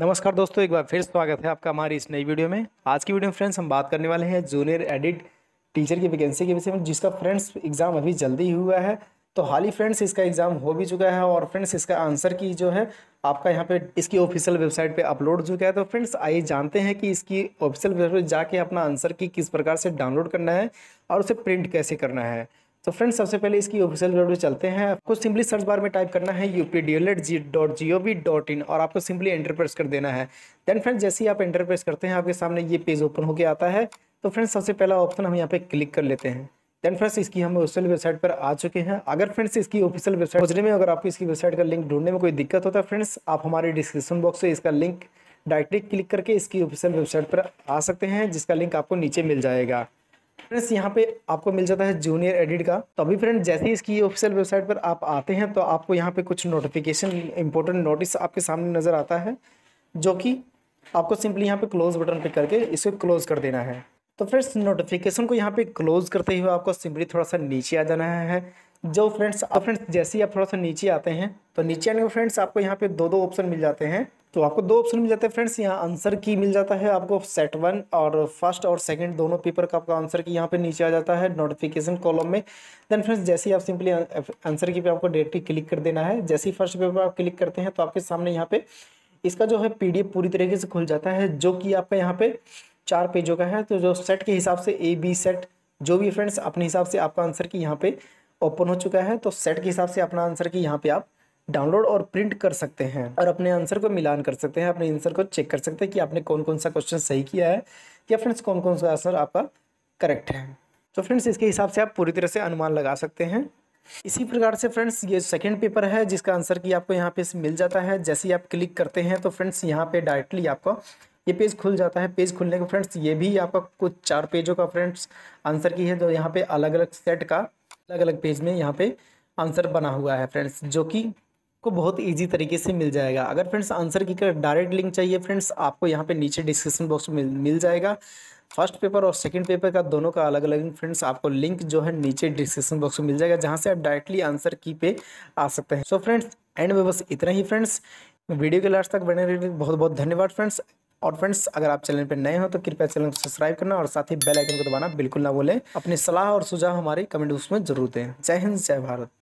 नमस्कार दोस्तों एक बार फिर स्वागत है आपका हमारी इस नई वीडियो में आज की वीडियो में फ्रेंड्स हम बात करने वाले हैं जूनियर एडिट टीचर की वैकेंसी के विषय में जिसका फ्रेंड्स एग्ज़ाम अभी जल्दी हुआ है तो हाल ही फ्रेंड्स इसका एग्ज़ाम हो भी चुका है और फ्रेंड्स इसका आंसर की जो है आपका यहाँ पे इसकी ऑफिशियल वेबसाइट पे अपलोड हो चुका है तो फ्रेंड्स आइए जानते हैं कि इसकी ऑफिशियल वेबसाइट जाके अपना आंसर की किस प्रकार से डाउनलोड करना है और उसे प्रिंट कैसे करना है तो फ्रेंड्स सबसे पहले इसकी ऑफिशियल वेबसाइट पे चलते हैं आपको सिंपली सर्च बार में टाइप करना है U P D L eight G dot G O V dot in और आपको सिंपली एंटर प्रेस कर देना है देन फ्रेंड्स जैसे ही आप एंटर प्रेस करते हैं आपके सामने ये पेज ओपन होकर आता है तो फ्रेंड्स सबसे पहला ऑप्शन हम यहाँ पे क्लिक कर लेते हैं देन फ्रेंड्स इसकी हम ऑफिशियल वेबसाइट पर आ चुके हैं अगर फ्रेंड्स इसकी ऑफिशियल वेबसाइट खोजने में अगर आपको इसकी वेबसाइट का लिंक ढूंढने में कोई दिक्कत होता है फ्रेंड्स आप हमारे डिस्क्रिप्शन बॉक्स से इसका लिंक डायरेक्टली क्लिक करके इसकी ऑफिशियल वेबसाइट पर आ सकते हैं जिसका लिंक आपको नीचे मिल जाएगा फ्रेंड्स यहाँ पे आपको मिल जाता है जूनियर एडिट का तो अभी फ्रेंड जैसे ही इसकी ऑफिशियल वेबसाइट पर आप आते हैं तो आपको यहाँ पे कुछ नोटिफिकेशन इंपॉर्टेंट नोटिस आपके सामने नज़र आता है जो कि आपको सिंपली यहाँ पे क्लोज बटन पे करके इसे क्लोज कर देना है तो फ्रेंड्स नोटिफिकेशन को यहाँ पे क्लोज करते हुए आपको सिंपली थोड़ा सा नीचे आ जाना है जो फ्रेंड्स फ्रेंड्स जैसे ही आप थोड़ा सा नीचे आते हैं तो नीचे आने को फ्रेंड्स आपको यहाँ पे दो दो ऑप्शन मिल जाते हैं तो आपको दो ऑप्शन मिल जाते हैं फ्रेंड्स यहाँ आंसर की मिल जाता है आपको सेट वन और फर्स्ट और सेकंड दोनों पेपर का आपका आंसर की यहाँ पे नीचे आ जाता है नोटिफिकेशन कॉलम में देन फ्रेंड्स जैसे ही आप सिंपली आंसर की पे आपको डेट डायरेक्टली क्लिक कर देना है जैसे ही फर्स्ट पेपर आप क्लिक करते हैं तो आपके सामने यहाँ पे इसका जो है पी पूरी तरीके से खुल जाता है जो कि आपका यहाँ पे चार पेजों का है तो जो सेट के हिसाब से ए बी सेट जो भी फ्रेंड्स अपने हिसाब से आपका आंसर की यहाँ पे ओपन हो चुका है तो सेट के हिसाब से अपना आंसर की यहाँ पे आप डाउनलोड और प्रिंट कर सकते हैं और अपने आंसर को मिलान कर सकते हैं अपने आंसर को चेक कर सकते हैं कि आपने कौन कौन सा क्वेश्चन सही किया है या फ्रेंड्स कौन कौन सा आंसर आपका करेक्ट है तो फ्रेंड्स इसके हिसाब से आप पूरी तरह से अनुमान लगा सकते हैं इसी प्रकार से फ्रेंड्स ये सेकंड पेपर है जिसका आंसर की आपको यहाँ पे मिल जाता है जैसे ही आप क्लिक करते हैं तो फ्रेंड्स यहाँ पे डायरेक्टली आपको ये पेज खुल जाता है पेज खुलने के फ्रेंड्स ये भी आपका कुछ चार पेजों का फ्रेंड्स आंसर की है जो यहाँ पे अलग अलग सेट का अलग अलग पेज में यहाँ पे आंसर बना हुआ है फ्रेंड्स जो कि को बहुत इजी तरीके से मिल जाएगा अगर फ्रेंड्स आंसर की डायरेक्ट लिंक चाहिए फ्रेंड्स आपको यहाँ पे नीचे डिस्क्रिप्शन बॉक्स में मिल जाएगा फर्स्ट पेपर और सेकंड पेपर का दोनों का अलग अलग फ्रेंड्स आपको लिंक जो है नीचे डिस्क्रिप्शन बॉक्स में मिल जाएगा जहाँ से आप डायरेक्टली आंसर की पे आ सकते हैं सो फ्रेंड्स एंड में बस इतना ही फ्रेंड्स वीडियो के लास्ट तक बने रहने बहुत बहुत धन्यवाद फ्रेंड्स और फ्रेंड्स अगर आप चैनल पर नए हो तो कृपया चैनल को सब्सक्राइब करना और साथ ही बेल आइकन को दबाना बिल्कुल ना बोले अपनी सलाह और सुझाव हमारे कमेंट बॉक्स में जरूर दें जय हिंद जय भारत